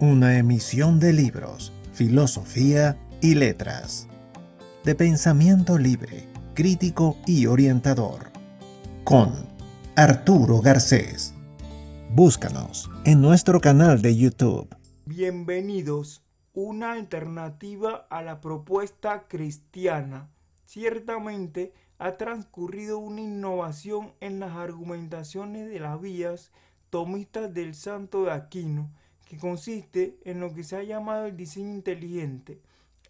una emisión de libros, filosofía y letras, de pensamiento libre, crítico y orientador, con Arturo Garcés. Búscanos en nuestro canal de YouTube. Bienvenidos, una alternativa a la propuesta cristiana. Ciertamente ha transcurrido una innovación en las argumentaciones de las vías tomistas del santo de Aquino, que consiste en lo que se ha llamado el diseño inteligente,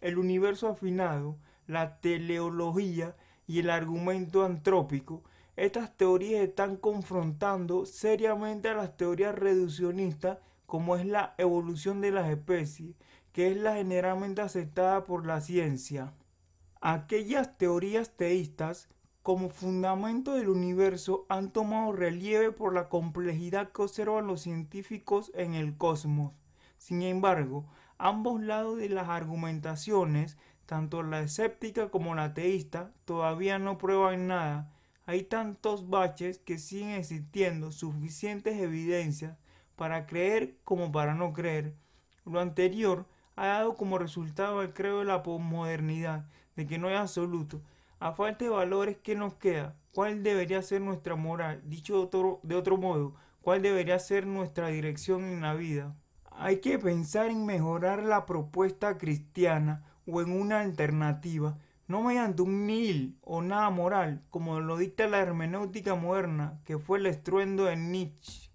el universo afinado, la teleología y el argumento antrópico, estas teorías están confrontando seriamente a las teorías reduccionistas como es la evolución de las especies, que es la generalmente aceptada por la ciencia. Aquellas teorías teístas como fundamento del universo han tomado relieve por la complejidad que observan los científicos en el cosmos. Sin embargo, ambos lados de las argumentaciones, tanto la escéptica como la ateísta, todavía no prueban nada. Hay tantos baches que siguen existiendo suficientes evidencias para creer como para no creer. Lo anterior ha dado como resultado el creo de la posmodernidad, de que no es absoluto, a falta de valores, ¿qué nos queda? ¿Cuál debería ser nuestra moral? Dicho de otro, modo, ¿cuál debería ser nuestra dirección en la vida? Hay que pensar en mejorar la propuesta cristiana o en una alternativa, no mediante un nil o nada moral, como lo dicta la hermenéutica moderna, que fue el estruendo de Nietzsche.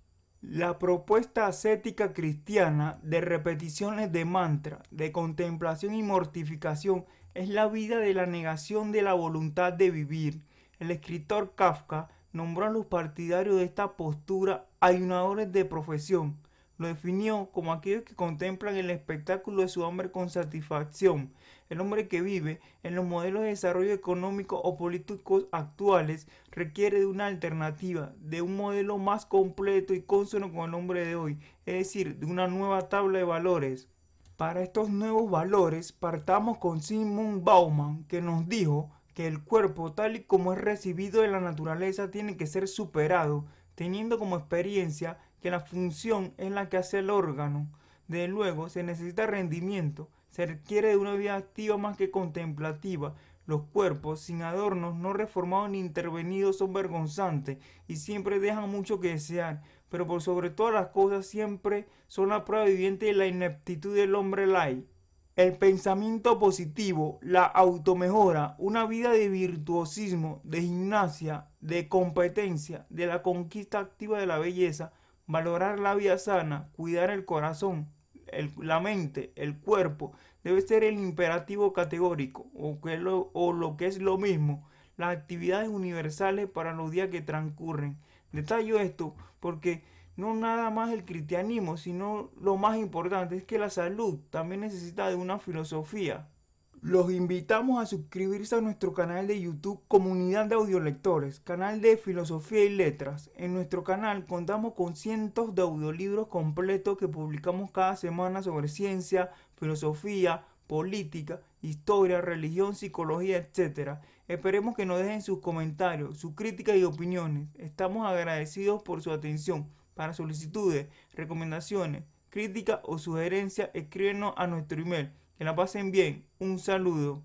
La propuesta ascética cristiana de repeticiones de mantra, de contemplación y mortificación es la vida de la negación de la voluntad de vivir. El escritor Kafka nombró a los partidarios de esta postura ayunadores de profesión lo definió como aquellos que contemplan el espectáculo de su hombre con satisfacción, el hombre que vive en los modelos de desarrollo económico o políticos actuales requiere de una alternativa, de un modelo más completo y consono con el hombre de hoy, es decir, de una nueva tabla de valores. Para estos nuevos valores partamos con Simon Bauman que nos dijo que el cuerpo tal y como es recibido de la naturaleza tiene que ser superado, teniendo como experiencia que la función es la que hace el órgano, de luego se necesita rendimiento, se requiere de una vida activa más que contemplativa. Los cuerpos sin adornos, no reformados ni intervenidos son vergonzantes y siempre dejan mucho que desear, pero por sobre todas las cosas siempre son la prueba viviente de la ineptitud del hombre lai. El pensamiento positivo, la automejora, una vida de virtuosismo, de gimnasia, de competencia, de la conquista activa de la belleza, Valorar la vida sana, cuidar el corazón, la mente, el cuerpo, debe ser el imperativo categórico, o, o lo que es lo mismo, las actividades universales para los días que transcurren. Detallo esto porque no nada más el cristianismo, sino lo más importante es que la salud también necesita de una filosofía los invitamos a suscribirse a nuestro canal de YouTube Comunidad de Audiolectores, canal de Filosofía y Letras. En nuestro canal contamos con cientos de audiolibros completos que publicamos cada semana sobre ciencia, filosofía, política, historia, religión, psicología, etc. Esperemos que nos dejen sus comentarios, sus críticas y opiniones. Estamos agradecidos por su atención. Para solicitudes, recomendaciones, críticas o sugerencias, escríbenos a nuestro email que la pasen bien. Un saludo.